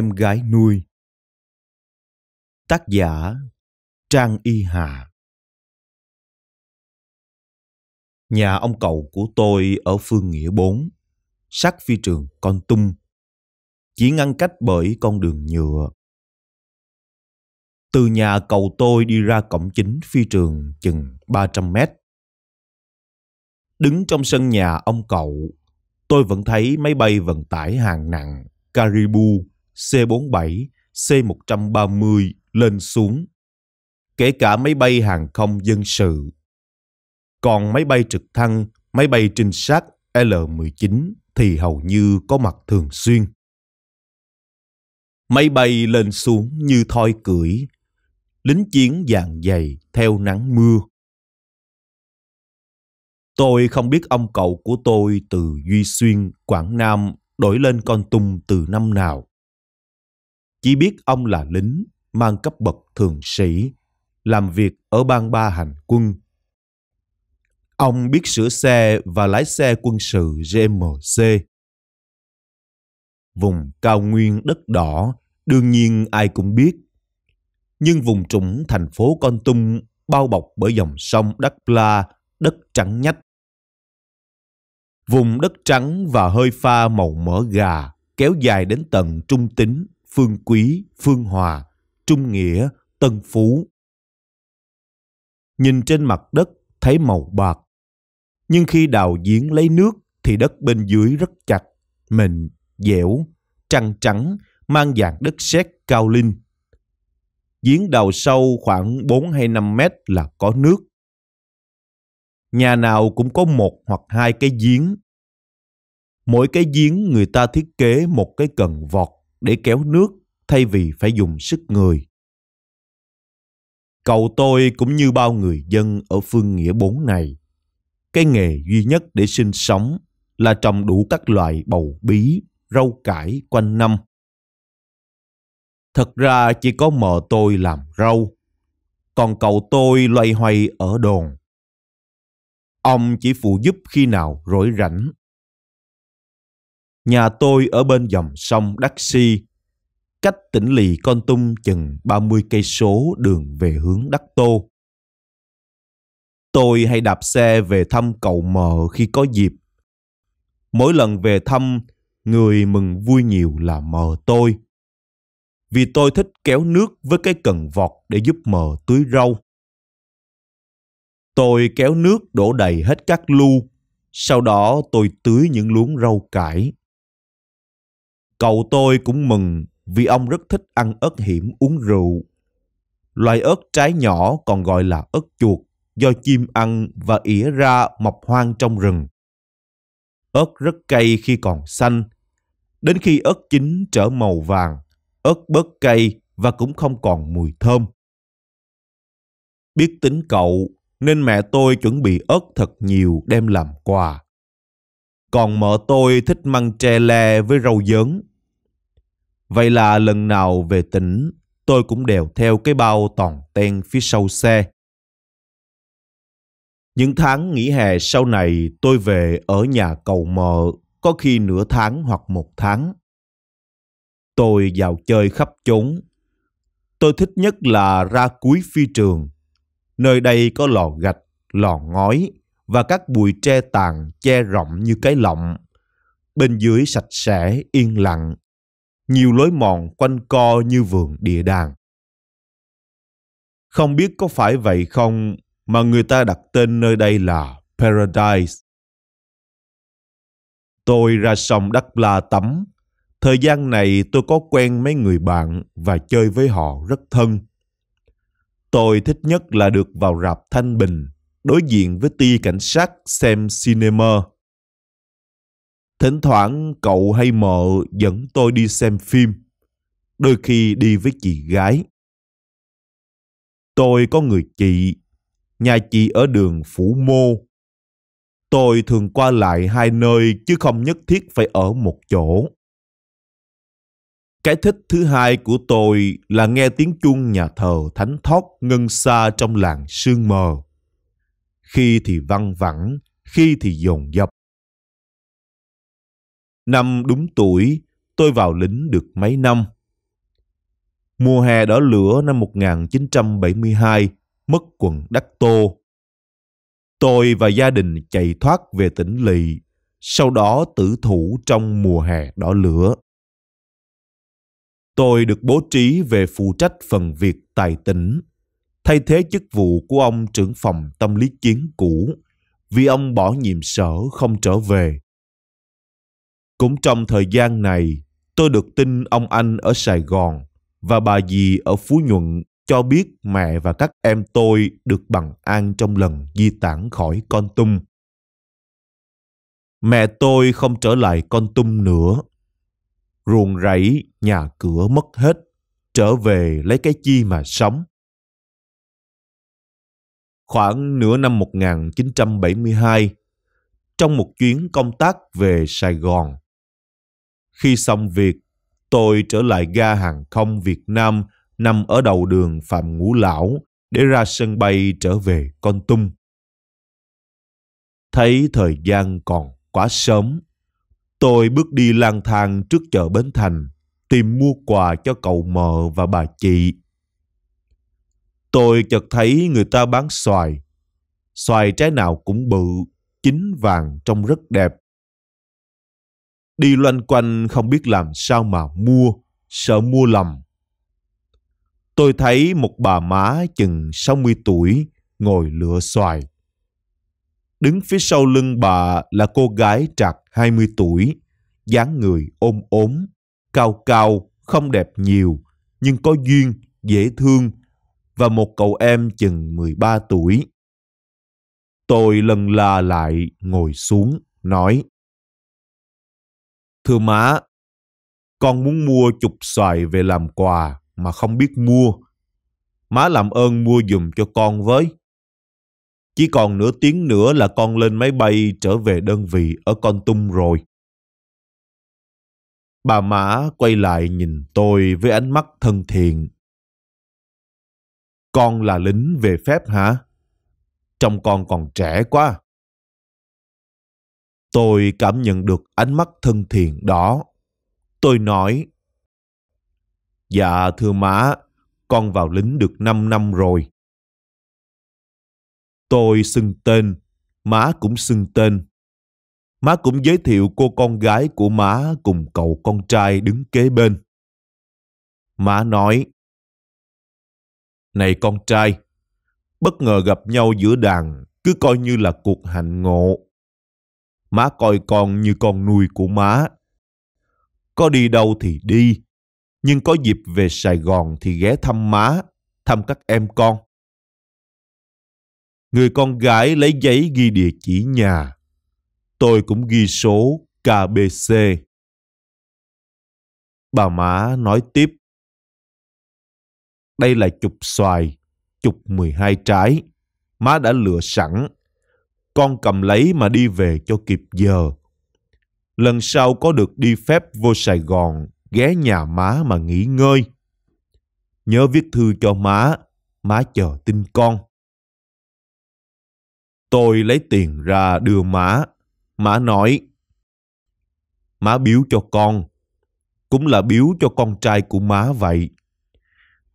Em gái nuôi Tác giả Trang Y Hà Nhà ông cậu của tôi ở phương Nghĩa bốn, sát phi trường Con Tum, chỉ ngăn cách bởi con đường nhựa. Từ nhà cầu tôi đi ra cổng chính phi trường chừng 300 mét. Đứng trong sân nhà ông cậu, tôi vẫn thấy máy bay vận tải hàng nặng Caribou C-47, C-130 lên xuống, kể cả máy bay hàng không dân sự. Còn máy bay trực thăng, máy bay trinh sát L-19 thì hầu như có mặt thường xuyên. Máy bay lên xuống như thoi cưỡi, lính chiến dàn dày theo nắng mưa. Tôi không biết ông cậu của tôi từ Duy Xuyên, Quảng Nam đổi lên Con Tum từ năm nào. Chỉ biết ông là lính, mang cấp bậc thường sĩ, làm việc ở bang ba hành quân. Ông biết sửa xe và lái xe quân sự GMC. Vùng cao nguyên đất đỏ, đương nhiên ai cũng biết. Nhưng vùng trũng thành phố Con Tum bao bọc bởi dòng sông Đắk La, đất trắng nhách. Vùng đất trắng và hơi pha màu mỡ gà kéo dài đến tận trung tính Phương Quý, Phương Hòa, Trung Nghĩa, Tân Phú. Nhìn trên mặt đất thấy màu bạc, nhưng khi đào giếng lấy nước thì đất bên dưới rất chặt, mịn, dẻo, trăng trắng, mang dạng đất sét cao linh. Giếng đào sâu khoảng 4 hay 5 mét là có nước. Nhà nào cũng có một hoặc hai cái giếng. Mỗi cái giếng người ta thiết kế một cái cần vọt để kéo nước thay vì phải dùng sức người. Cậu tôi cũng như bao người dân ở phương nghĩa bốn này. Cái nghề duy nhất để sinh sống là trồng đủ các loại bầu bí, rau cải quanh năm. Thật ra chỉ có mợ tôi làm rau, còn cậu tôi loay hoay ở đồn. Ông chỉ phụ giúp khi nào rỗi rảnh Nhà tôi ở bên dòng sông Đắc Si, cách tỉnh lỵ Con Tum chừng 30 cây số đường về hướng Đắc Tô. Tôi hay đạp xe về thăm cậu mờ khi có dịp. Mỗi lần về thăm, người mừng vui nhiều là mờ tôi. Vì tôi thích kéo nước với cái cần vọt để giúp mờ tưới rau. Tôi kéo nước đổ đầy hết các lu, sau đó tôi tưới những luống rau cải. Cậu tôi cũng mừng vì ông rất thích ăn ớt hiểm uống rượu. Loài ớt trái nhỏ còn gọi là ớt chuột do chim ăn và ỉa ra mọc hoang trong rừng. ớt rất cay khi còn xanh, đến khi ớt chín trở màu vàng, ớt bớt cay và cũng không còn mùi thơm. Biết tính cậu nên mẹ tôi chuẩn bị ớt thật nhiều đem làm quà. Còn mợ tôi thích măng tre le với rau dớn. Vậy là lần nào về tỉnh, tôi cũng đều theo cái bao toàn ten phía sau xe. Những tháng nghỉ hè sau này tôi về ở nhà cầu mờ, có khi nửa tháng hoặc một tháng. Tôi vào chơi khắp chốn. Tôi thích nhất là ra cuối phi trường. Nơi đây có lò gạch, lò ngói và các bụi tre tàn che rộng như cái lọng. Bên dưới sạch sẽ, yên lặng, nhiều lối mòn quanh co như vườn địa đàng. Không biết có phải vậy không mà người ta đặt tên nơi đây là Paradise. Tôi ra sông Đắc La tắm. Thời gian này tôi có quen mấy người bạn và chơi với họ rất thân. Tôi thích nhất là được vào rạp Thanh Bình, đối diện với ti cảnh sát xem cinema Thỉnh thoảng cậu hay mợ dẫn tôi đi xem phim, đôi khi đi với chị gái. Tôi có người chị, nhà chị ở đường Phủ Mô. Tôi thường qua lại hai nơi chứ không nhất thiết phải ở một chỗ. Cái thích thứ hai của tôi là nghe tiếng chuông nhà thờ thánh thót ngân xa trong làng sương mờ. Khi thì văng vẳng, khi thì dồn dập. Năm đúng tuổi, tôi vào lính được mấy năm. Mùa hè đỏ lửa năm 1972, mất quần Đắc Tô. Tôi và gia đình chạy thoát về tỉnh lỵ sau đó tử thủ trong mùa hè đỏ lửa. Tôi được bố trí về phụ trách phần việc tài tỉnh, thay thế chức vụ của ông trưởng phòng tâm lý chiến cũ vì ông bỏ nhiệm sở không trở về. Cũng trong thời gian này, tôi được tin ông anh ở Sài Gòn và bà dì ở Phú Nhuận cho biết mẹ và các em tôi được bằng an trong lần di tản khỏi Con Tum. Mẹ tôi không trở lại Con Tum nữa. Ruộng rẫy, nhà cửa mất hết, trở về lấy cái chi mà sống. Khoảng nửa năm 1972, trong một chuyến công tác về Sài Gòn, khi xong việc, tôi trở lại ga hàng không Việt Nam nằm ở đầu đường Phạm Ngũ Lão để ra sân bay trở về Con Tum. Thấy thời gian còn quá sớm, tôi bước đi lang thang trước chợ Bến Thành tìm mua quà cho cậu mợ và bà chị. Tôi chợt thấy người ta bán xoài. Xoài trái nào cũng bự, chín vàng trông rất đẹp đi loanh quanh không biết làm sao mà mua, sợ mua lầm. Tôi thấy một bà má chừng 60 tuổi ngồi lựa xoài. Đứng phía sau lưng bà là cô gái trạc 20 tuổi, dáng người ôm ốm, cao cao, không đẹp nhiều, nhưng có duyên, dễ thương, và một cậu em chừng 13 tuổi. Tôi lần la lại ngồi xuống, nói thưa má, con muốn mua chục xoài về làm quà mà không biết mua. Má làm ơn mua giùm cho con với. Chỉ còn nửa tiếng nữa là con lên máy bay trở về đơn vị ở Con Tum rồi. Bà Mã quay lại nhìn tôi với ánh mắt thân thiện. Con là lính về phép hả? Trông con còn trẻ quá tôi cảm nhận được ánh mắt thân thiện đó tôi nói dạ thưa má con vào lính được 5 năm rồi tôi xưng tên má cũng xưng tên má cũng giới thiệu cô con gái của má cùng cậu con trai đứng kế bên má nói này con trai bất ngờ gặp nhau giữa đàn cứ coi như là cuộc hạnh ngộ Má coi con như con nuôi của má. Có đi đâu thì đi, nhưng có dịp về Sài Gòn thì ghé thăm má, thăm các em con. Người con gái lấy giấy ghi địa chỉ nhà. Tôi cũng ghi số KBC. Bà má nói tiếp. Đây là chục xoài, chục 12 trái. Má đã lựa sẵn con cầm lấy mà đi về cho kịp giờ. Lần sau có được đi phép vô Sài Gòn, ghé nhà má mà nghỉ ngơi. Nhớ viết thư cho má, má chờ tin con. Tôi lấy tiền ra đưa má. Má nói, má biếu cho con. Cũng là biếu cho con trai của má vậy.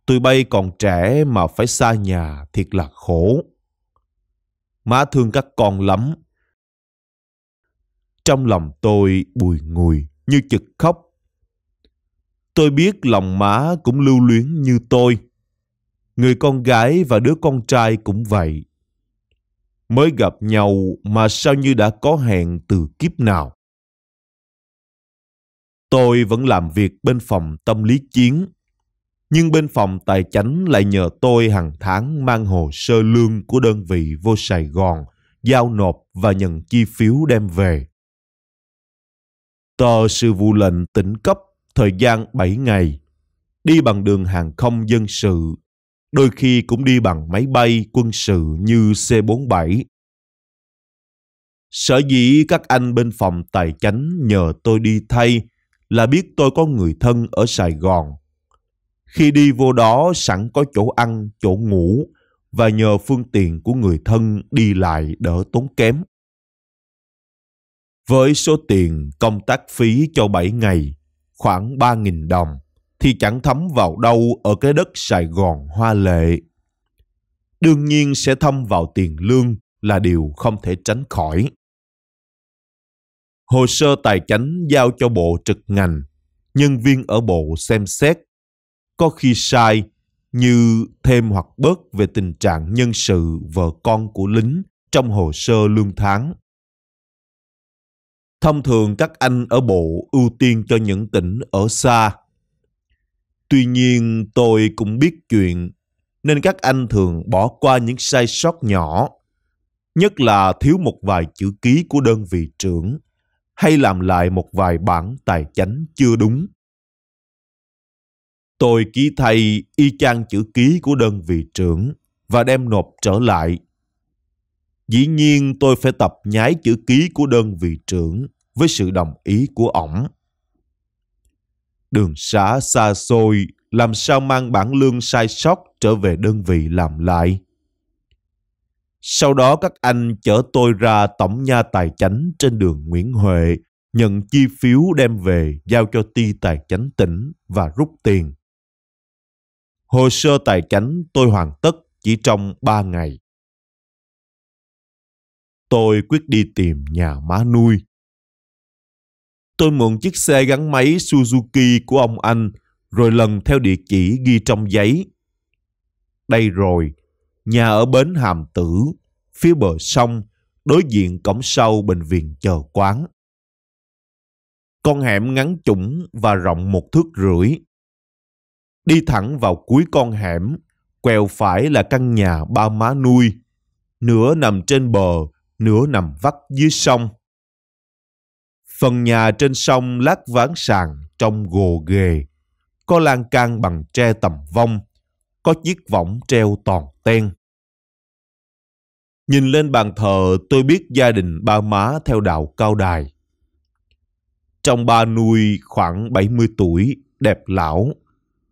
Tụi bay còn trẻ mà phải xa nhà thiệt là khổ. Má thương các con lắm. Trong lòng tôi bùi ngùi như chực khóc. Tôi biết lòng má cũng lưu luyến như tôi. Người con gái và đứa con trai cũng vậy. Mới gặp nhau mà sao như đã có hẹn từ kiếp nào. Tôi vẫn làm việc bên phòng tâm lý chiến nhưng bên phòng tài chánh lại nhờ tôi hàng tháng mang hồ sơ lương của đơn vị vô Sài Gòn, giao nộp và nhận chi phiếu đem về. Tờ sự vụ lệnh tỉnh cấp thời gian 7 ngày, đi bằng đường hàng không dân sự, đôi khi cũng đi bằng máy bay quân sự như C-47. Sở dĩ các anh bên phòng tài chánh nhờ tôi đi thay là biết tôi có người thân ở Sài Gòn khi đi vô đó sẵn có chỗ ăn, chỗ ngủ và nhờ phương tiện của người thân đi lại đỡ tốn kém. Với số tiền công tác phí cho 7 ngày, khoảng 3.000 đồng, thì chẳng thấm vào đâu ở cái đất Sài Gòn hoa lệ. Đương nhiên sẽ thâm vào tiền lương là điều không thể tránh khỏi. Hồ sơ tài chánh giao cho bộ trực ngành, nhân viên ở bộ xem xét có khi sai như thêm hoặc bớt về tình trạng nhân sự vợ con của lính trong hồ sơ lương tháng. Thông thường các anh ở bộ ưu tiên cho những tỉnh ở xa. Tuy nhiên tôi cũng biết chuyện nên các anh thường bỏ qua những sai sót nhỏ, nhất là thiếu một vài chữ ký của đơn vị trưởng hay làm lại một vài bản tài chánh chưa đúng. Tôi ký thay y chang chữ ký của đơn vị trưởng và đem nộp trở lại. Dĩ nhiên tôi phải tập nhái chữ ký của đơn vị trưởng với sự đồng ý của ổng. Đường xã xa xôi, làm sao mang bản lương sai sót trở về đơn vị làm lại. Sau đó các anh chở tôi ra tổng nha tài chánh trên đường Nguyễn Huệ, nhận chi phiếu đem về giao cho ti tài chánh tỉnh và rút tiền. Hồ sơ tài chánh tôi hoàn tất chỉ trong 3 ngày. Tôi quyết đi tìm nhà má nuôi. Tôi mượn chiếc xe gắn máy Suzuki của ông anh rồi lần theo địa chỉ ghi trong giấy. Đây rồi, nhà ở bến Hàm Tử, phía bờ sông, đối diện cổng sau bệnh viện chờ quán. Con hẻm ngắn chủng và rộng một thước rưỡi đi thẳng vào cuối con hẻm, quẹo phải là căn nhà ba má nuôi, nửa nằm trên bờ, nửa nằm vắt dưới sông. Phần nhà trên sông lát ván sàn trong gồ ghề, có lan can bằng tre tầm vong, có chiếc võng treo toàn ten. Nhìn lên bàn thờ tôi biết gia đình ba má theo đạo cao đài. Trong ba nuôi khoảng 70 tuổi, đẹp lão,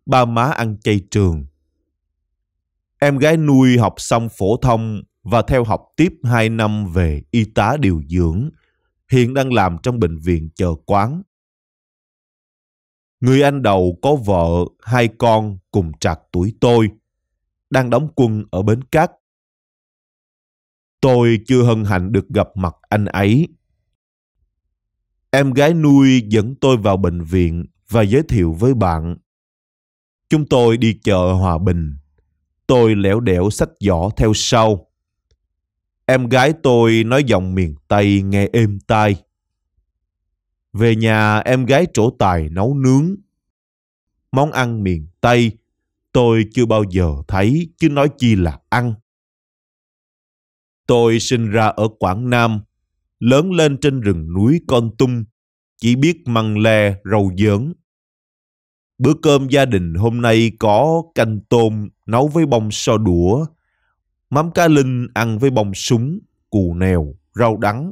ba má ăn chay trường. Em gái nuôi học xong phổ thông và theo học tiếp 2 năm về y tá điều dưỡng, hiện đang làm trong bệnh viện chờ quán. Người anh đầu có vợ, hai con cùng trạc tuổi tôi, đang đóng quân ở Bến Cát. Tôi chưa hân hạnh được gặp mặt anh ấy. Em gái nuôi dẫn tôi vào bệnh viện và giới thiệu với bạn Chúng tôi đi chợ Hòa Bình. Tôi lẻo đẻo sách giỏ theo sau. Em gái tôi nói giọng miền Tây nghe êm tai. Về nhà em gái trổ tài nấu nướng. Món ăn miền Tây tôi chưa bao giờ thấy chứ nói chi là ăn. Tôi sinh ra ở Quảng Nam, lớn lên trên rừng núi Con Tum, chỉ biết măng le, rầu dớn, Bữa cơm gia đình hôm nay có canh tôm nấu với bông so đũa, mắm cá linh ăn với bông súng, cù nèo, rau đắng.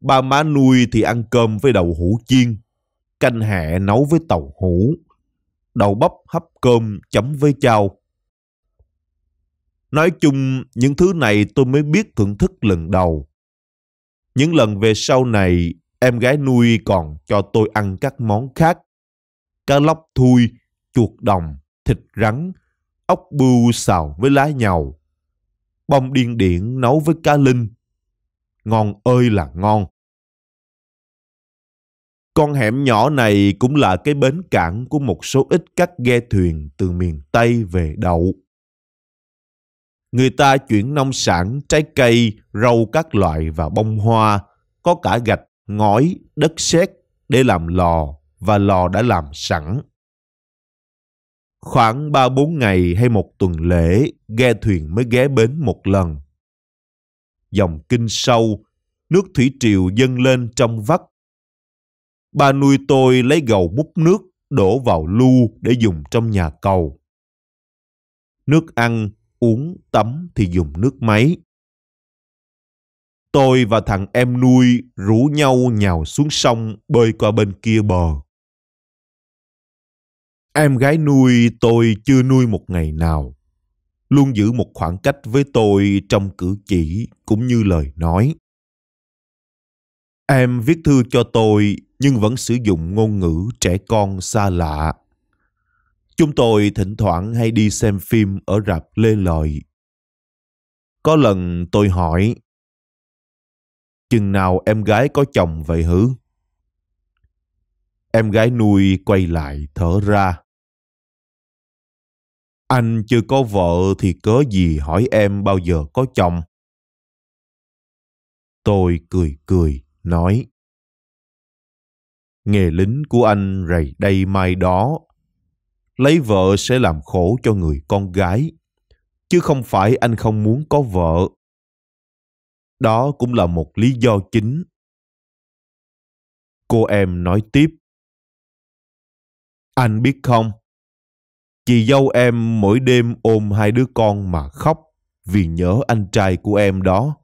Ba má nuôi thì ăn cơm với đậu hũ chiên, canh hẹ nấu với tàu hũ, đậu bắp hấp cơm chấm với chao. Nói chung, những thứ này tôi mới biết thưởng thức lần đầu. Những lần về sau này, em gái nuôi còn cho tôi ăn các món khác cá lóc thui, chuột đồng, thịt rắn, ốc bưu xào với lá nhầu, bông điên điển nấu với cá linh. Ngon ơi là ngon. Con hẻm nhỏ này cũng là cái bến cảng của một số ít các ghe thuyền từ miền Tây về đậu. Người ta chuyển nông sản, trái cây, rau các loại và bông hoa, có cả gạch, ngói, đất sét để làm lò, và lò đã làm sẵn. Khoảng 3-4 ngày hay một tuần lễ, ghe thuyền mới ghé bến một lần. Dòng kinh sâu, nước thủy triều dâng lên trong vắt. Ba nuôi tôi lấy gầu múc nước đổ vào lu để dùng trong nhà cầu. Nước ăn, uống, tắm thì dùng nước máy. Tôi và thằng em nuôi rủ nhau nhào xuống sông bơi qua bên kia bờ. Em gái nuôi tôi chưa nuôi một ngày nào. Luôn giữ một khoảng cách với tôi trong cử chỉ cũng như lời nói. Em viết thư cho tôi nhưng vẫn sử dụng ngôn ngữ trẻ con xa lạ. Chúng tôi thỉnh thoảng hay đi xem phim ở rạp Lê Lợi. Có lần tôi hỏi, chừng nào em gái có chồng vậy hứ? Em gái nuôi quay lại thở ra. Anh chưa có vợ thì cớ gì hỏi em bao giờ có chồng? Tôi cười cười, nói. Nghề lính của anh rầy đây mai đó. Lấy vợ sẽ làm khổ cho người con gái. Chứ không phải anh không muốn có vợ. Đó cũng là một lý do chính. Cô em nói tiếp. Anh biết không, Chị dâu em mỗi đêm ôm hai đứa con mà khóc vì nhớ anh trai của em đó.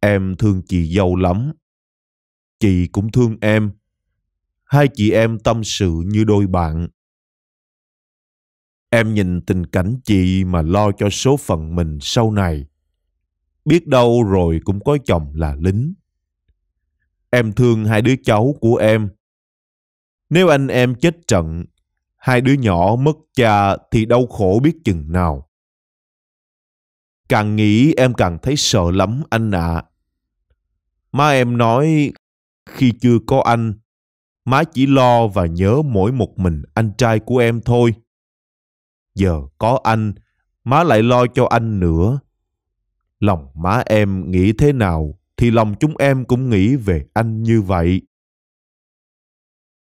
Em thương chị dâu lắm. Chị cũng thương em. Hai chị em tâm sự như đôi bạn. Em nhìn tình cảnh chị mà lo cho số phận mình sau này. Biết đâu rồi cũng có chồng là lính. Em thương hai đứa cháu của em. Nếu anh em chết trận hai đứa nhỏ mất cha thì đau khổ biết chừng nào. Càng nghĩ em càng thấy sợ lắm anh ạ. À. Má em nói khi chưa có anh, má chỉ lo và nhớ mỗi một mình anh trai của em thôi. Giờ có anh, má lại lo cho anh nữa. Lòng má em nghĩ thế nào thì lòng chúng em cũng nghĩ về anh như vậy.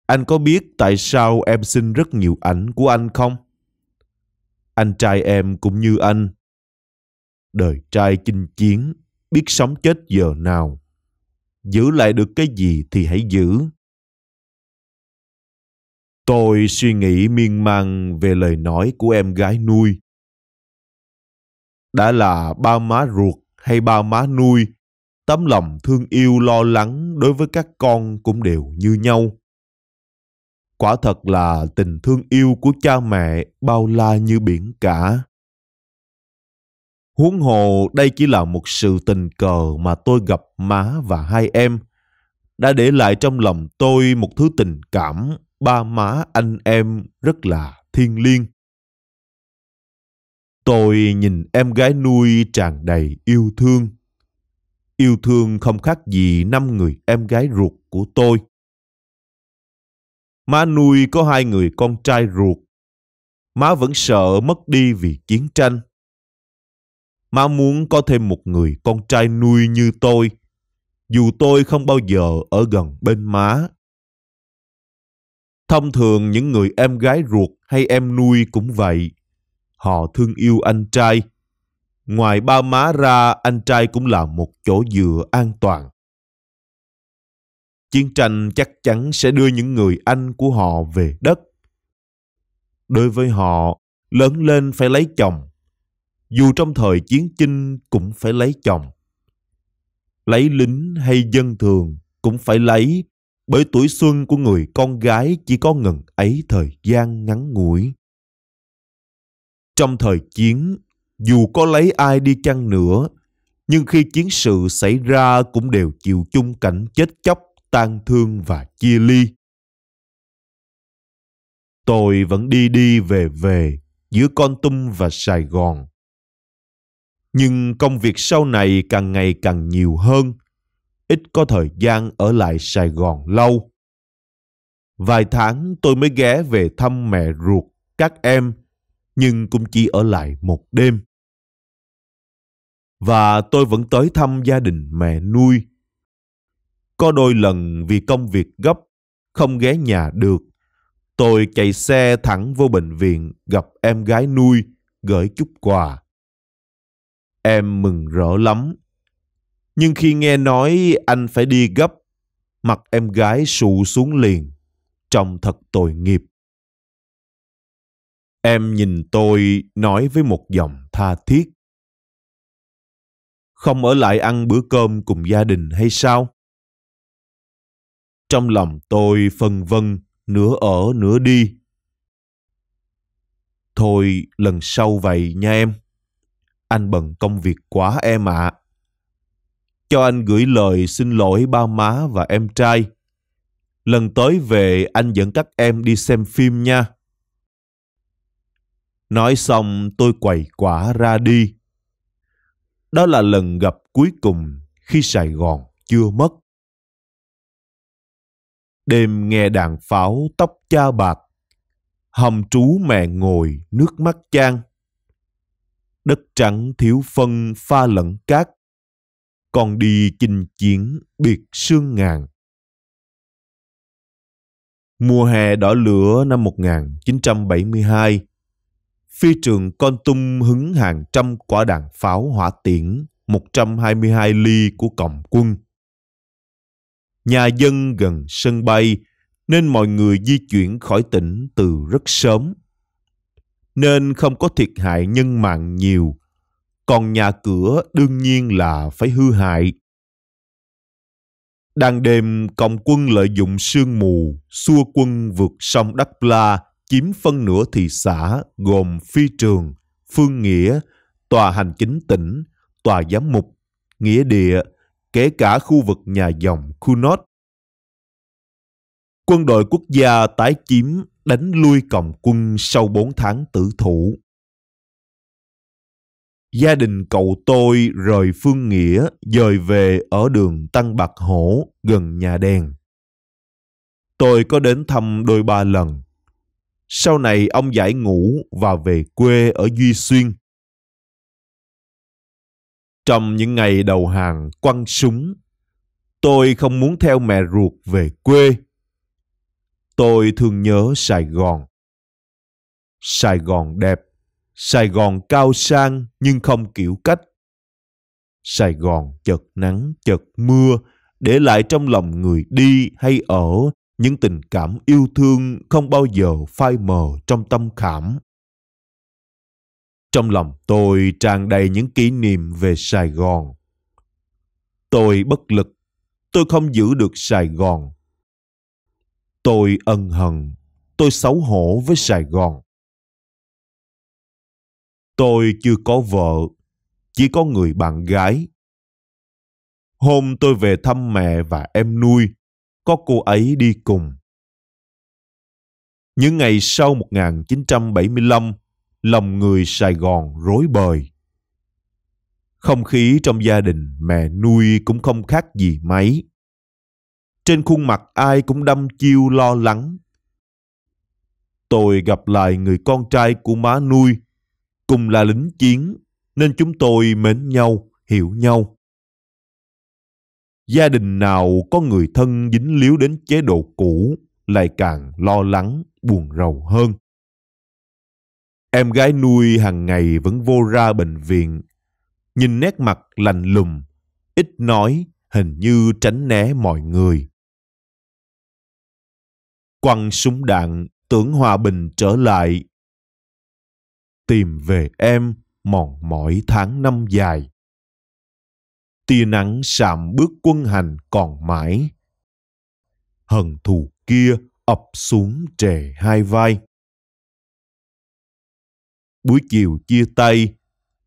Anh có biết tại sao em xin rất nhiều ảnh của anh không? Anh trai em cũng như anh. Đời trai chinh chiến, biết sống chết giờ nào. Giữ lại được cái gì thì hãy giữ. Tôi suy nghĩ miên man về lời nói của em gái nuôi. Đã là ba má ruột hay ba má nuôi, tấm lòng thương yêu lo lắng đối với các con cũng đều như nhau quả thật là tình thương yêu của cha mẹ bao la như biển cả huống hồ đây chỉ là một sự tình cờ mà tôi gặp má và hai em đã để lại trong lòng tôi một thứ tình cảm ba má anh em rất là thiêng liêng tôi nhìn em gái nuôi tràn đầy yêu thương yêu thương không khác gì năm người em gái ruột của tôi Má nuôi có hai người con trai ruột. Má vẫn sợ mất đi vì chiến tranh. Má muốn có thêm một người con trai nuôi như tôi, dù tôi không bao giờ ở gần bên má. Thông thường những người em gái ruột hay em nuôi cũng vậy. Họ thương yêu anh trai. Ngoài ba má ra, anh trai cũng là một chỗ dựa an toàn chiến tranh chắc chắn sẽ đưa những người anh của họ về đất đối với họ lớn lên phải lấy chồng dù trong thời chiến chinh cũng phải lấy chồng lấy lính hay dân thường cũng phải lấy bởi tuổi xuân của người con gái chỉ có ngần ấy thời gian ngắn ngủi trong thời chiến dù có lấy ai đi chăng nữa nhưng khi chiến sự xảy ra cũng đều chịu chung cảnh chết chóc tan thương và chia ly tôi vẫn đi đi về về giữa con tum và sài gòn nhưng công việc sau này càng ngày càng nhiều hơn ít có thời gian ở lại sài gòn lâu vài tháng tôi mới ghé về thăm mẹ ruột các em nhưng cũng chỉ ở lại một đêm và tôi vẫn tới thăm gia đình mẹ nuôi có đôi lần vì công việc gấp, không ghé nhà được. Tôi chạy xe thẳng vô bệnh viện gặp em gái nuôi, gửi chút quà. Em mừng rỡ lắm. Nhưng khi nghe nói anh phải đi gấp, mặt em gái sụ xuống liền, trông thật tội nghiệp. Em nhìn tôi nói với một giọng tha thiết. Không ở lại ăn bữa cơm cùng gia đình hay sao? Trong lòng tôi phân vân, nửa ở nửa đi. Thôi lần sau vậy nha em. Anh bận công việc quá em ạ. À. Cho anh gửi lời xin lỗi ba má và em trai. Lần tới về anh dẫn các em đi xem phim nha. Nói xong tôi quầy quả ra đi. Đó là lần gặp cuối cùng khi Sài Gòn chưa mất đêm nghe đàn pháo tóc cha bạc, hầm trú mẹ ngồi nước mắt chan. Đất trắng thiếu phân pha lẫn cát, còn đi chinh chiến biệt sương ngàn. Mùa hè đỏ lửa năm 1972, phi trường Con Tum hứng hàng trăm quả đạn pháo hỏa tiễn 122 ly của cộng quân – nhà dân gần sân bay nên mọi người di chuyển khỏi tỉnh từ rất sớm nên không có thiệt hại nhân mạng nhiều còn nhà cửa đương nhiên là phải hư hại đang đêm cộng quân lợi dụng sương mù xua quân vượt sông đắc la chiếm phân nửa thị xã gồm phi trường phương nghĩa tòa hành chính tỉnh tòa giám mục nghĩa địa kể cả khu vực nhà dòng Kunot. Quân đội quốc gia tái chiếm đánh lui còng quân sau 4 tháng tử thủ. Gia đình cậu tôi rời Phương Nghĩa dời về ở đường Tăng Bạc Hổ gần nhà đèn. Tôi có đến thăm đôi ba lần. Sau này ông giải ngũ và về quê ở Duy Xuyên. Trong những ngày đầu hàng quăng súng, tôi không muốn theo mẹ ruột về quê. Tôi thường nhớ Sài Gòn. Sài Gòn đẹp, Sài Gòn cao sang nhưng không kiểu cách. Sài Gòn chợt nắng, chợt mưa, để lại trong lòng người đi hay ở những tình cảm yêu thương không bao giờ phai mờ trong tâm khảm. Trong lòng tôi tràn đầy những kỷ niệm về Sài Gòn. Tôi bất lực, tôi không giữ được Sài Gòn. Tôi ân hận, tôi xấu hổ với Sài Gòn. Tôi chưa có vợ, chỉ có người bạn gái. Hôm tôi về thăm mẹ và em nuôi, có cô ấy đi cùng. Những ngày sau 1975, lòng người Sài Gòn rối bời. Không khí trong gia đình mẹ nuôi cũng không khác gì mấy. Trên khuôn mặt ai cũng đâm chiêu lo lắng. Tôi gặp lại người con trai của má nuôi, cùng là lính chiến, nên chúng tôi mến nhau, hiểu nhau. Gia đình nào có người thân dính líu đến chế độ cũ lại càng lo lắng, buồn rầu hơn. Em gái nuôi hàng ngày vẫn vô ra bệnh viện. Nhìn nét mặt lành lùng, ít nói, hình như tránh né mọi người. Quăng súng đạn, tưởng hòa bình trở lại. Tìm về em, mòn mỏi tháng năm dài. Tia nắng sạm bước quân hành còn mãi. Hận thù kia ập xuống trề hai vai. Buổi chiều chia tay,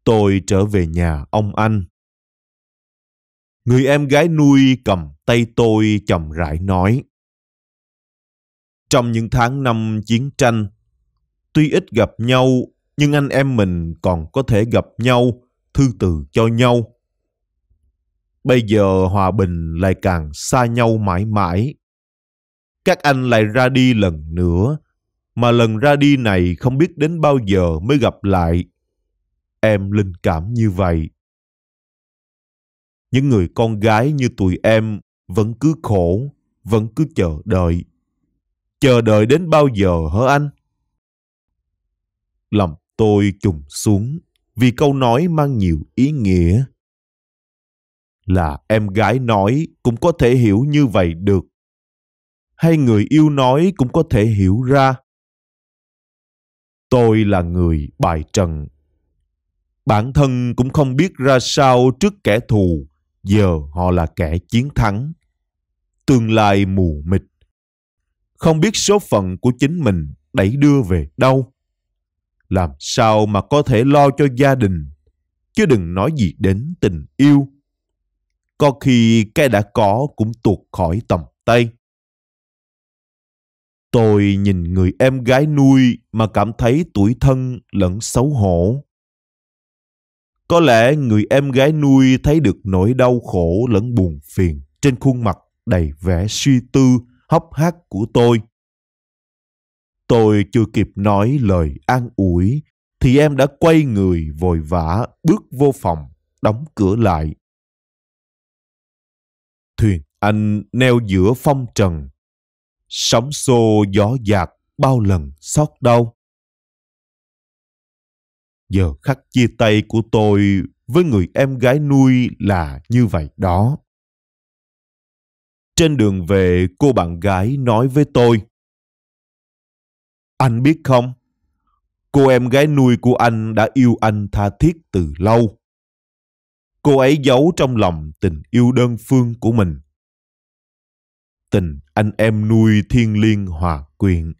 tôi trở về nhà ông anh. Người em gái nuôi cầm tay tôi chậm rãi nói. Trong những tháng năm chiến tranh, tuy ít gặp nhau nhưng anh em mình còn có thể gặp nhau, thư từ cho nhau. Bây giờ hòa bình lại càng xa nhau mãi mãi. Các anh lại ra đi lần nữa mà lần ra đi này không biết đến bao giờ mới gặp lại. Em linh cảm như vậy. Những người con gái như tụi em vẫn cứ khổ, vẫn cứ chờ đợi. Chờ đợi đến bao giờ hả anh? Lòng tôi trùng xuống vì câu nói mang nhiều ý nghĩa. Là em gái nói cũng có thể hiểu như vậy được hay người yêu nói cũng có thể hiểu ra tôi là người bại trận bản thân cũng không biết ra sao trước kẻ thù giờ họ là kẻ chiến thắng tương lai mù mịt không biết số phận của chính mình đẩy đưa về đâu làm sao mà có thể lo cho gia đình chứ đừng nói gì đến tình yêu có khi cái đã có cũng tuột khỏi tầm tay Tôi nhìn người em gái nuôi mà cảm thấy tuổi thân lẫn xấu hổ. Có lẽ người em gái nuôi thấy được nỗi đau khổ lẫn buồn phiền trên khuôn mặt đầy vẻ suy tư, hấp hác của tôi. Tôi chưa kịp nói lời an ủi thì em đã quay người vội vã bước vô phòng, đóng cửa lại. Thuyền anh neo giữa phong trần sóng xô gió dạt bao lần xót đau. Giờ khắc chia tay của tôi với người em gái nuôi là như vậy đó. Trên đường về, cô bạn gái nói với tôi. Anh biết không, cô em gái nuôi của anh đã yêu anh tha thiết từ lâu. Cô ấy giấu trong lòng tình yêu đơn phương của mình tình anh em nuôi thiên liên hòa quyện.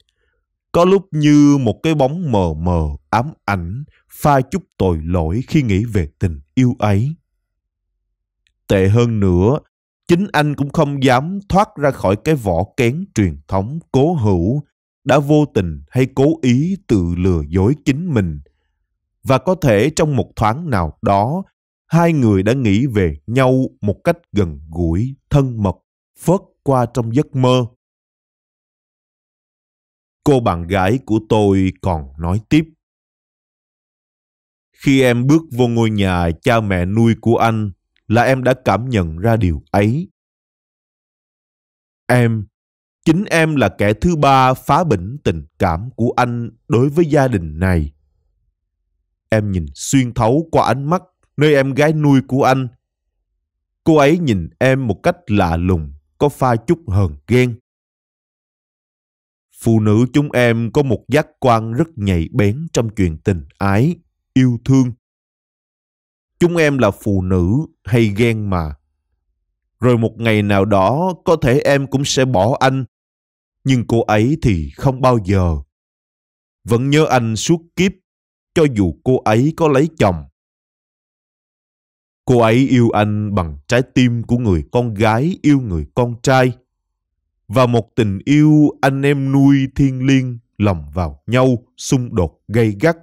Có lúc như một cái bóng mờ mờ, ám ảnh, pha chút tội lỗi khi nghĩ về tình yêu ấy. Tệ hơn nữa, chính anh cũng không dám thoát ra khỏi cái vỏ kén truyền thống cố hữu đã vô tình hay cố ý tự lừa dối chính mình và có thể trong một thoáng nào đó hai người đã nghĩ về nhau một cách gần gũi thân mật phớt qua trong giấc mơ cô bạn gái của tôi còn nói tiếp khi em bước vô ngôi nhà cha mẹ nuôi của anh là em đã cảm nhận ra điều ấy em chính em là kẻ thứ ba phá bỉnh tình cảm của anh đối với gia đình này em nhìn xuyên thấu qua ánh mắt nơi em gái nuôi của anh cô ấy nhìn em một cách lạ lùng có pha chút hờn ghen. Phụ nữ chúng em có một giác quan rất nhạy bén trong chuyện tình ái, yêu thương. Chúng em là phụ nữ hay ghen mà. Rồi một ngày nào đó có thể em cũng sẽ bỏ anh, nhưng cô ấy thì không bao giờ. Vẫn nhớ anh suốt kiếp, cho dù cô ấy có lấy chồng Cô ấy yêu anh bằng trái tim của người con gái yêu người con trai. Và một tình yêu anh em nuôi thiên liêng lầm vào nhau xung đột gây gắt.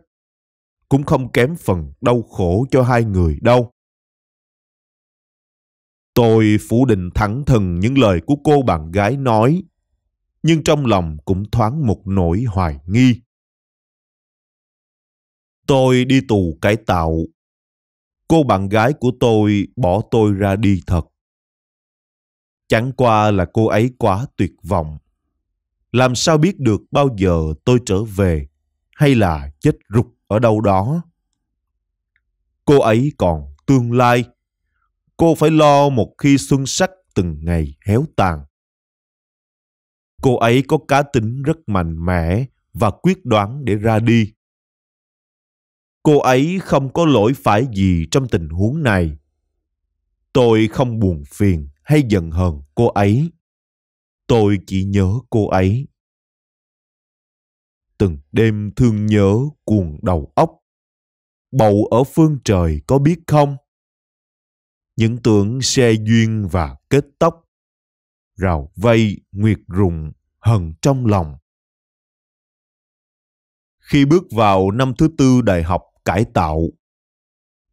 Cũng không kém phần đau khổ cho hai người đâu. Tôi phủ định thẳng thừng những lời của cô bạn gái nói, nhưng trong lòng cũng thoáng một nỗi hoài nghi. Tôi đi tù cải tạo cô bạn gái của tôi bỏ tôi ra đi thật chẳng qua là cô ấy quá tuyệt vọng làm sao biết được bao giờ tôi trở về hay là chết rụt ở đâu đó cô ấy còn tương lai cô phải lo một khi xuân sắc từng ngày héo tàn cô ấy có cá tính rất mạnh mẽ và quyết đoán để ra đi cô ấy không có lỗi phải gì trong tình huống này tôi không buồn phiền hay giận hờn cô ấy tôi chỉ nhớ cô ấy từng đêm thương nhớ cuồng đầu óc bầu ở phương trời có biết không những tưởng xe duyên và kết tóc rào vây nguyệt rụng hận trong lòng khi bước vào năm thứ tư đại học cải tạo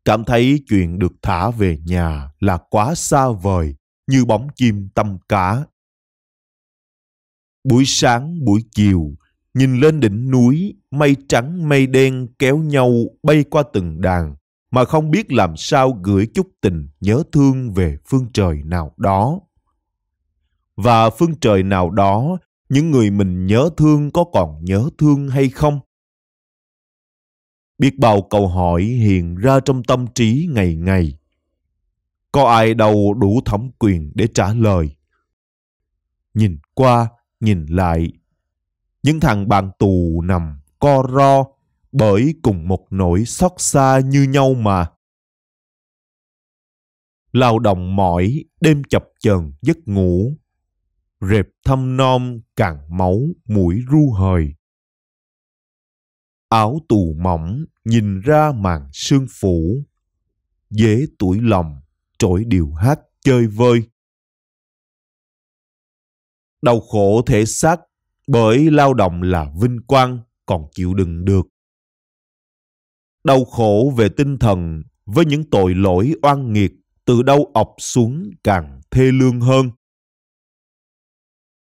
cảm thấy chuyện được thả về nhà là quá xa vời như bóng chim tâm cá buổi sáng buổi chiều nhìn lên đỉnh núi mây trắng mây đen kéo nhau bay qua từng đàn mà không biết làm sao gửi chút tình nhớ thương về phương trời nào đó và phương trời nào đó những người mình nhớ thương có còn nhớ thương hay không biết bao câu hỏi hiện ra trong tâm trí ngày ngày có ai đâu đủ thẩm quyền để trả lời nhìn qua nhìn lại những thằng bạn tù nằm co ro bởi cùng một nỗi xót xa như nhau mà lao động mỏi đêm chập chờn giấc ngủ rệp thâm nom càng máu mũi ru hời áo tù mỏng nhìn ra màn sương phủ dế tuổi lòng trỗi điều hát chơi vơi đau khổ thể xác bởi lao động là vinh quang còn chịu đựng được đau khổ về tinh thần với những tội lỗi oan nghiệt từ đâu ọc xuống càng thê lương hơn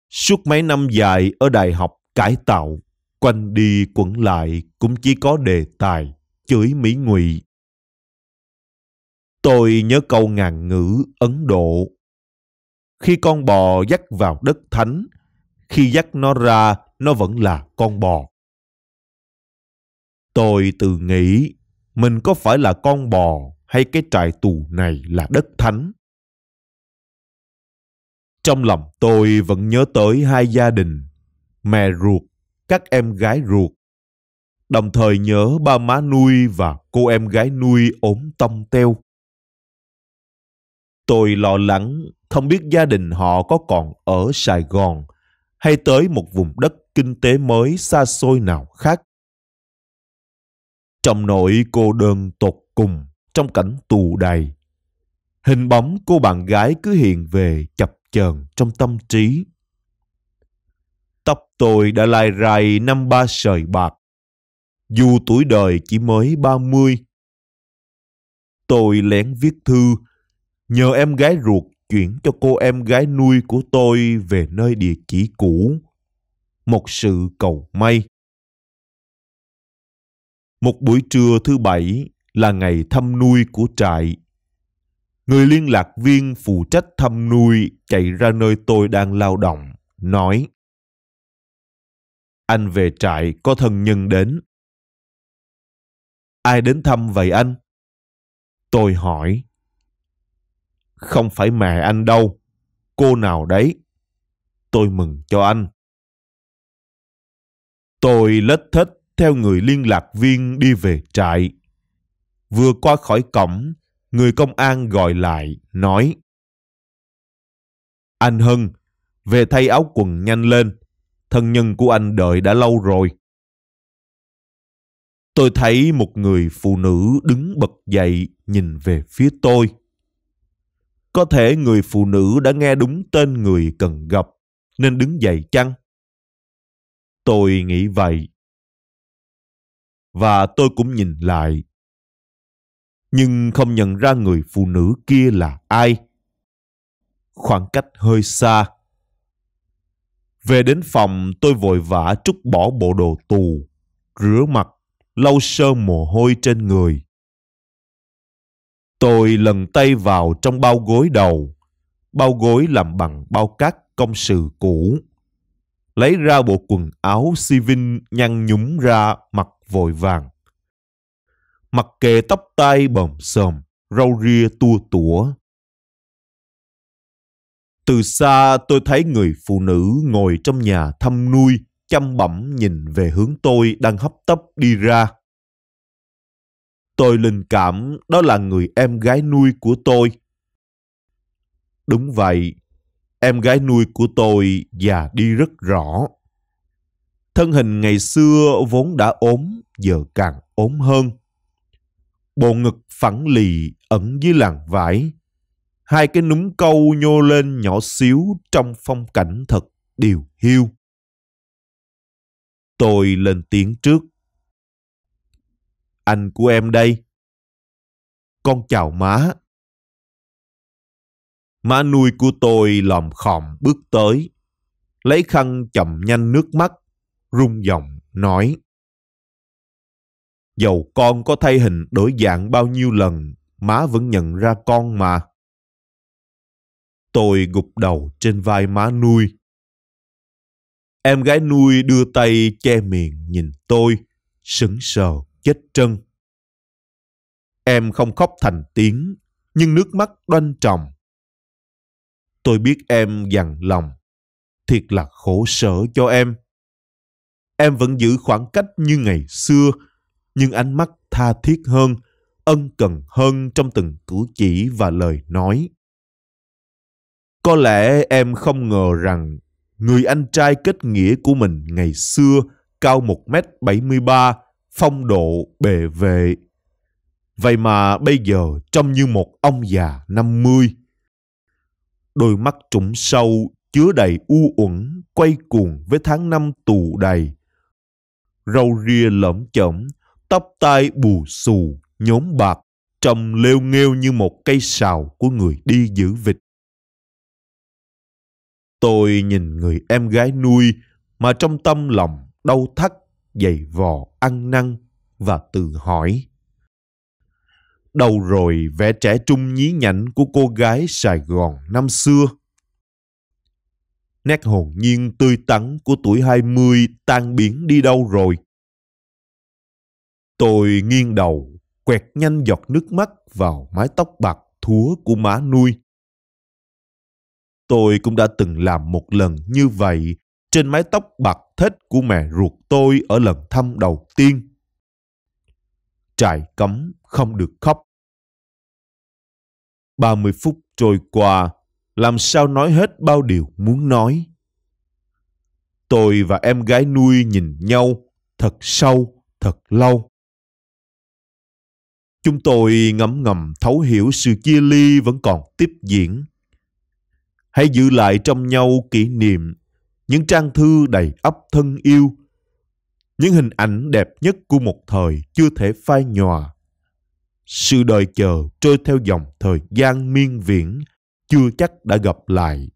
suốt mấy năm dài ở đại học cải tạo quanh đi quẩn lại cũng chỉ có đề tài chửi mỹ ngụy tôi nhớ câu ngàn ngữ ấn độ khi con bò dắt vào đất thánh khi dắt nó ra nó vẫn là con bò tôi tự nghĩ mình có phải là con bò hay cái trại tù này là đất thánh trong lòng tôi vẫn nhớ tới hai gia đình mẹ ruột các em gái ruột. Đồng thời nhớ ba má nuôi và cô em gái nuôi ốm tông teo. Tôi lo lắng không biết gia đình họ có còn ở Sài Gòn hay tới một vùng đất kinh tế mới xa xôi nào khác. Trong nỗi cô đơn tột cùng trong cảnh tù đầy, hình bóng cô bạn gái cứ hiện về chập chờn trong tâm trí tóc tôi đã lai rai năm ba sợi bạc. Dù tuổi đời chỉ mới ba mươi. Tôi lén viết thư, nhờ em gái ruột chuyển cho cô em gái nuôi của tôi về nơi địa chỉ cũ. Một sự cầu may. Một buổi trưa thứ bảy là ngày thăm nuôi của trại. Người liên lạc viên phụ trách thăm nuôi chạy ra nơi tôi đang lao động, nói anh về trại có thân nhân đến. Ai đến thăm vậy anh? Tôi hỏi. Không phải mẹ anh đâu, cô nào đấy. Tôi mừng cho anh. Tôi lết thích theo người liên lạc viên đi về trại. Vừa qua khỏi cổng, người công an gọi lại, nói Anh Hưng, về thay áo quần nhanh lên thân nhân của anh đợi đã lâu rồi. Tôi thấy một người phụ nữ đứng bật dậy nhìn về phía tôi. Có thể người phụ nữ đã nghe đúng tên người cần gặp nên đứng dậy chăng? Tôi nghĩ vậy. Và tôi cũng nhìn lại. Nhưng không nhận ra người phụ nữ kia là ai. Khoảng cách hơi xa về đến phòng tôi vội vã trút bỏ bộ đồ tù, rửa mặt, lau sơ mồ hôi trên người. Tôi lần tay vào trong bao gối đầu, bao gối làm bằng bao cát công sự cũ. Lấy ra bộ quần áo si vinh nhăn nhúm ra mặt vội vàng. Mặc kệ tóc tai bầm sờm, râu ria tua tủa. Từ xa tôi thấy người phụ nữ ngồi trong nhà thăm nuôi, chăm bẩm nhìn về hướng tôi đang hấp tấp đi ra. Tôi linh cảm đó là người em gái nuôi của tôi. Đúng vậy, em gái nuôi của tôi già đi rất rõ. Thân hình ngày xưa vốn đã ốm, giờ càng ốm hơn. Bộ ngực phẳng lì ẩn dưới làn vải, Hai cái núm câu nhô lên nhỏ xíu trong phong cảnh thật điều hiu. Tôi lên tiếng trước. Anh của em đây. Con chào má. Má nuôi của tôi lòm khòm bước tới. Lấy khăn chậm nhanh nước mắt, rung giọng nói. Dầu con có thay hình đổi dạng bao nhiêu lần, má vẫn nhận ra con mà. Tôi gục đầu trên vai má nuôi. Em gái nuôi đưa tay che miệng nhìn tôi, sững sờ, chết trân. Em không khóc thành tiếng, nhưng nước mắt đoanh tròng Tôi biết em dằn lòng, thiệt là khổ sở cho em. Em vẫn giữ khoảng cách như ngày xưa, nhưng ánh mắt tha thiết hơn, ân cần hơn trong từng cử chỉ và lời nói. Có lẽ em không ngờ rằng người anh trai kết nghĩa của mình ngày xưa cao một mét bảy mươi ba, phong độ bề vệ. Vậy mà bây giờ trông như một ông già năm mươi, Đôi mắt trũng sâu chứa đầy u uẩn quay cuồng với tháng năm tù đầy. Râu ria lõm chỏm, tóc tai bù xù, nhốm bạc, trông lêu nghêu như một cây sào của người đi giữ vịt. Tôi nhìn người em gái nuôi mà trong tâm lòng đau thắt, dày vò, ăn năn và tự hỏi. Đâu rồi vẻ trẻ trung nhí nhảnh của cô gái Sài Gòn năm xưa? Nét hồn nhiên tươi tắn của tuổi 20 tan biến đi đâu rồi? Tôi nghiêng đầu, quẹt nhanh giọt nước mắt vào mái tóc bạc thúa của má nuôi. Tôi cũng đã từng làm một lần như vậy trên mái tóc bạc thết của mẹ ruột tôi ở lần thăm đầu tiên. Trại cấm không được khóc. 30 phút trôi qua, làm sao nói hết bao điều muốn nói. Tôi và em gái nuôi nhìn nhau thật sâu, thật lâu. Chúng tôi ngấm ngầm thấu hiểu sự chia ly vẫn còn tiếp diễn. Hãy giữ lại trong nhau kỷ niệm, những trang thư đầy ấp thân yêu, những hình ảnh đẹp nhất của một thời chưa thể phai nhòa. Sự đợi chờ trôi theo dòng thời gian miên viễn chưa chắc đã gặp lại.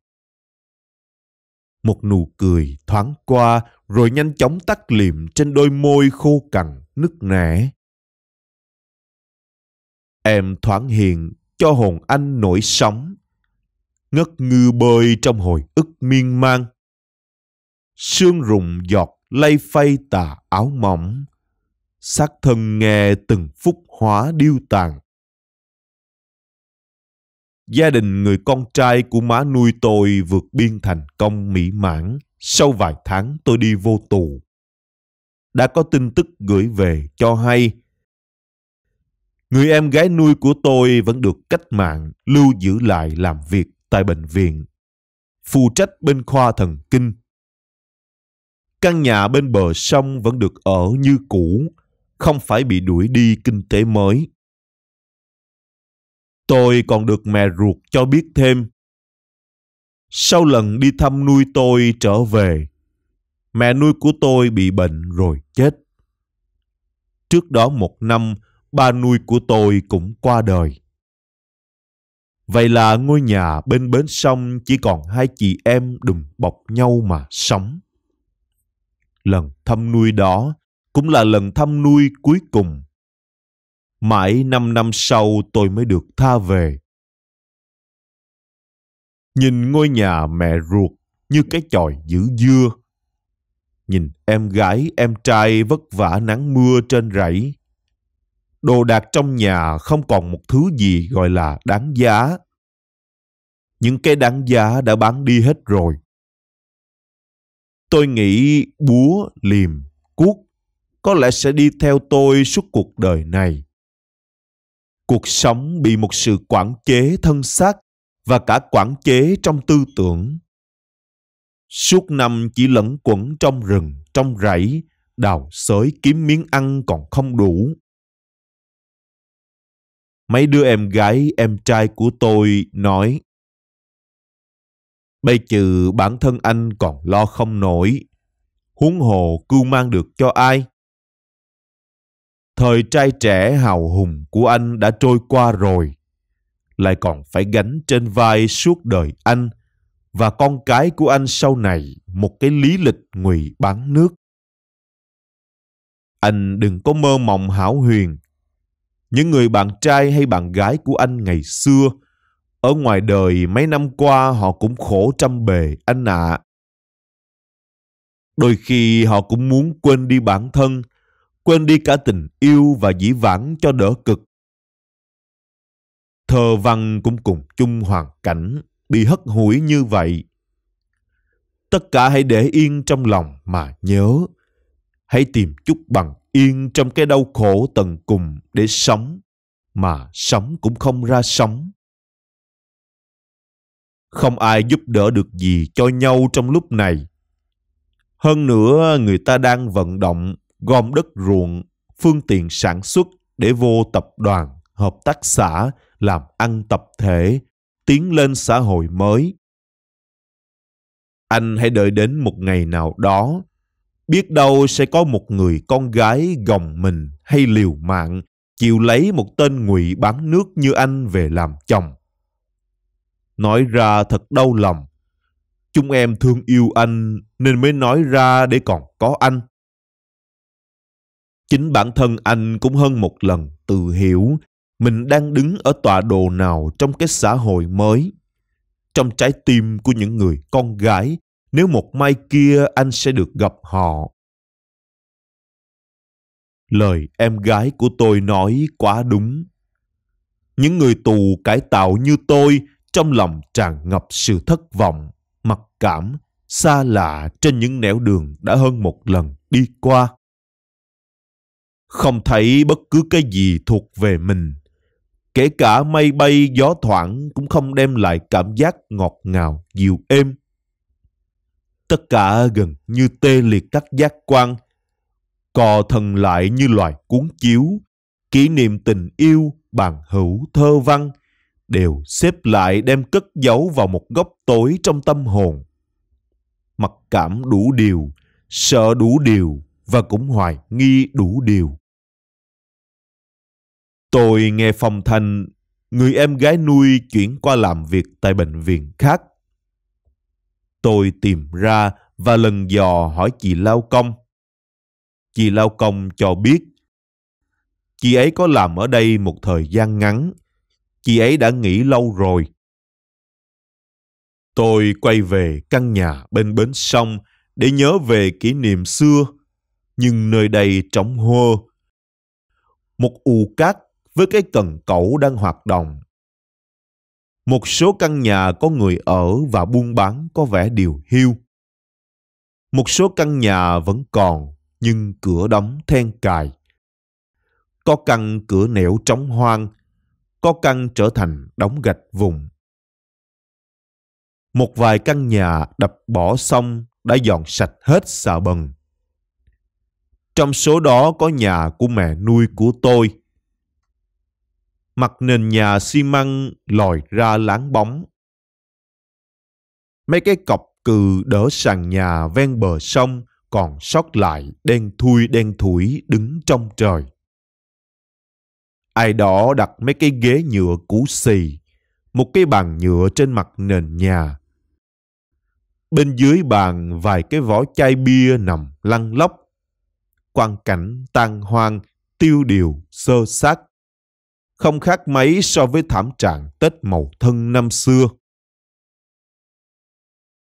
Một nụ cười thoáng qua rồi nhanh chóng tắt liệm trên đôi môi khô cằn, nứt nẻ. Em thoáng hiện cho hồn anh nổi sóng ngất ngư bơi trong hồi ức miên man. Sương rụng giọt lay phay tà áo mỏng, xác thân nghe từng phút hóa điêu tàn. Gia đình người con trai của má nuôi tôi vượt biên thành công mỹ mãn sau vài tháng tôi đi vô tù. Đã có tin tức gửi về cho hay Người em gái nuôi của tôi vẫn được cách mạng lưu giữ lại làm việc tại bệnh viện, phụ trách bên khoa thần kinh. Căn nhà bên bờ sông vẫn được ở như cũ, không phải bị đuổi đi kinh tế mới. Tôi còn được mẹ ruột cho biết thêm. Sau lần đi thăm nuôi tôi trở về, mẹ nuôi của tôi bị bệnh rồi chết. Trước đó một năm, ba nuôi của tôi cũng qua đời. Vậy là ngôi nhà bên bến sông chỉ còn hai chị em đùm bọc nhau mà sống. Lần thăm nuôi đó cũng là lần thăm nuôi cuối cùng. Mãi năm năm sau tôi mới được tha về. Nhìn ngôi nhà mẹ ruột như cái chòi giữ dưa. Nhìn em gái, em trai vất vả nắng mưa trên rẫy đồ đạc trong nhà không còn một thứ gì gọi là đáng giá. Những cái đáng giá đã bán đi hết rồi. Tôi nghĩ búa, liềm, cuốc có lẽ sẽ đi theo tôi suốt cuộc đời này. Cuộc sống bị một sự quản chế thân xác và cả quản chế trong tư tưởng. Suốt năm chỉ lẫn quẩn trong rừng, trong rẫy, đào xới kiếm miếng ăn còn không đủ mấy đứa em gái em trai của tôi nói bây trừ bản thân anh còn lo không nổi huống hồ cưu mang được cho ai thời trai trẻ hào hùng của anh đã trôi qua rồi lại còn phải gánh trên vai suốt đời anh và con cái của anh sau này một cái lý lịch ngụy bán nước anh đừng có mơ mộng hảo huyền những người bạn trai hay bạn gái của anh ngày xưa. Ở ngoài đời mấy năm qua họ cũng khổ trăm bề anh ạ. À. Đôi khi họ cũng muốn quên đi bản thân, quên đi cả tình yêu và dĩ vãng cho đỡ cực. Thơ văn cũng cùng chung hoàn cảnh, bị hất hủi như vậy. Tất cả hãy để yên trong lòng mà nhớ. Hãy tìm chút bằng yên trong cái đau khổ tận cùng để sống mà sống cũng không ra sống không ai giúp đỡ được gì cho nhau trong lúc này hơn nữa người ta đang vận động gom đất ruộng phương tiện sản xuất để vô tập đoàn hợp tác xã làm ăn tập thể tiến lên xã hội mới anh hãy đợi đến một ngày nào đó biết đâu sẽ có một người con gái gồng mình hay liều mạng chịu lấy một tên ngụy bán nước như anh về làm chồng nói ra thật đau lòng chúng em thương yêu anh nên mới nói ra để còn có anh chính bản thân anh cũng hơn một lần tự hiểu mình đang đứng ở tọa độ nào trong cái xã hội mới trong trái tim của những người con gái nếu một mai kia anh sẽ được gặp họ lời em gái của tôi nói quá đúng những người tù cải tạo như tôi trong lòng tràn ngập sự thất vọng mặc cảm xa lạ trên những nẻo đường đã hơn một lần đi qua không thấy bất cứ cái gì thuộc về mình kể cả mây bay gió thoảng cũng không đem lại cảm giác ngọt ngào dịu êm tất cả gần như tê liệt các giác quan cò thần lại như loài cuốn chiếu kỷ niệm tình yêu bằng hữu thơ văn đều xếp lại đem cất giấu vào một góc tối trong tâm hồn mặc cảm đủ điều sợ đủ điều và cũng hoài nghi đủ điều tôi nghe phòng thanh người em gái nuôi chuyển qua làm việc tại bệnh viện khác tôi tìm ra và lần dò hỏi chị Lao Công. Chị Lao Công cho biết, chị ấy có làm ở đây một thời gian ngắn, chị ấy đã nghỉ lâu rồi. Tôi quay về căn nhà bên bến sông để nhớ về kỷ niệm xưa, nhưng nơi đây trống hô. Một ù cát với cái cần cẩu đang hoạt động một số căn nhà có người ở và buôn bán có vẻ điều hiu. Một số căn nhà vẫn còn nhưng cửa đóng then cài. Có căn cửa nẻo trống hoang, có căn trở thành đóng gạch vùng. Một vài căn nhà đập bỏ xong đã dọn sạch hết xà bần. Trong số đó có nhà của mẹ nuôi của tôi – mặt nền nhà xi măng lòi ra láng bóng. Mấy cái cọc cừ đỡ sàn nhà ven bờ sông còn sót lại đen thui đen thủi đứng trong trời. Ai đó đặt mấy cái ghế nhựa cũ xì, một cái bàn nhựa trên mặt nền nhà. Bên dưới bàn vài cái vỏ chai bia nằm lăn lóc. Quang cảnh tan hoang, tiêu điều, sơ xác không khác mấy so với thảm trạng Tết Mậu Thân năm xưa.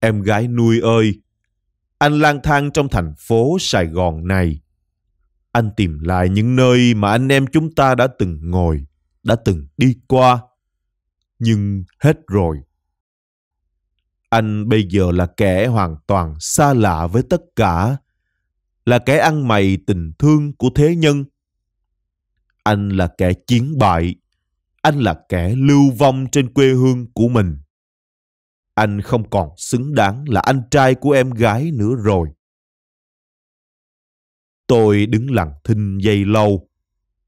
Em gái nuôi ơi, anh lang thang trong thành phố Sài Gòn này. Anh tìm lại những nơi mà anh em chúng ta đã từng ngồi, đã từng đi qua. Nhưng hết rồi. Anh bây giờ là kẻ hoàn toàn xa lạ với tất cả. Là kẻ ăn mày tình thương của thế nhân – anh là kẻ chiến bại anh là kẻ lưu vong trên quê hương của mình anh không còn xứng đáng là anh trai của em gái nữa rồi tôi đứng lặng thinh dây lâu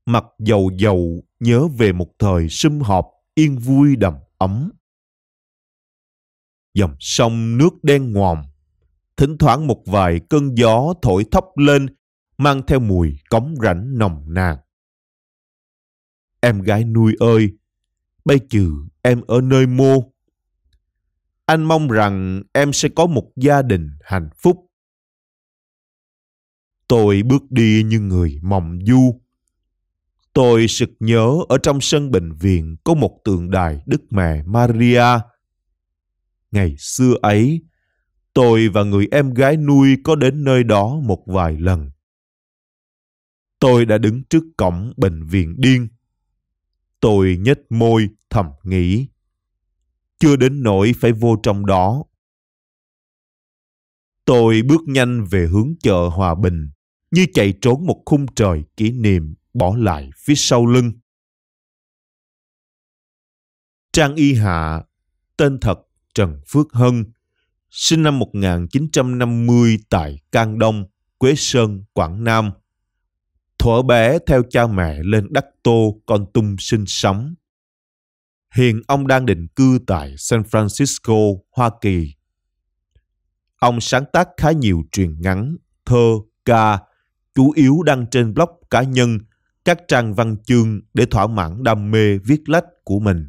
mặt dầu dầu nhớ về một thời sum họp yên vui đầm ấm dòng sông nước đen ngòm thỉnh thoảng một vài cơn gió thổi thấp lên mang theo mùi cống rãnh nồng nàn em gái nuôi ơi, bây trừ em ở nơi mô. Anh mong rằng em sẽ có một gia đình hạnh phúc. Tôi bước đi như người mộng du. Tôi sực nhớ ở trong sân bệnh viện có một tượng đài Đức Mẹ Maria. Ngày xưa ấy, tôi và người em gái nuôi có đến nơi đó một vài lần. Tôi đã đứng trước cổng bệnh viện điên Tôi nhếch môi thầm nghĩ. Chưa đến nỗi phải vô trong đó. Tôi bước nhanh về hướng chợ Hòa Bình, như chạy trốn một khung trời kỷ niệm bỏ lại phía sau lưng. Trang Y Hạ, tên thật Trần Phước Hân, sinh năm 1950 tại Cang Đông, Quế Sơn, Quảng Nam – thuở bé theo cha mẹ lên đất Tô, con tung sinh sống. Hiện ông đang định cư tại San Francisco, Hoa Kỳ. Ông sáng tác khá nhiều truyện ngắn, thơ, ca, chủ yếu đăng trên blog cá nhân, các trang văn chương để thỏa mãn đam mê viết lách của mình.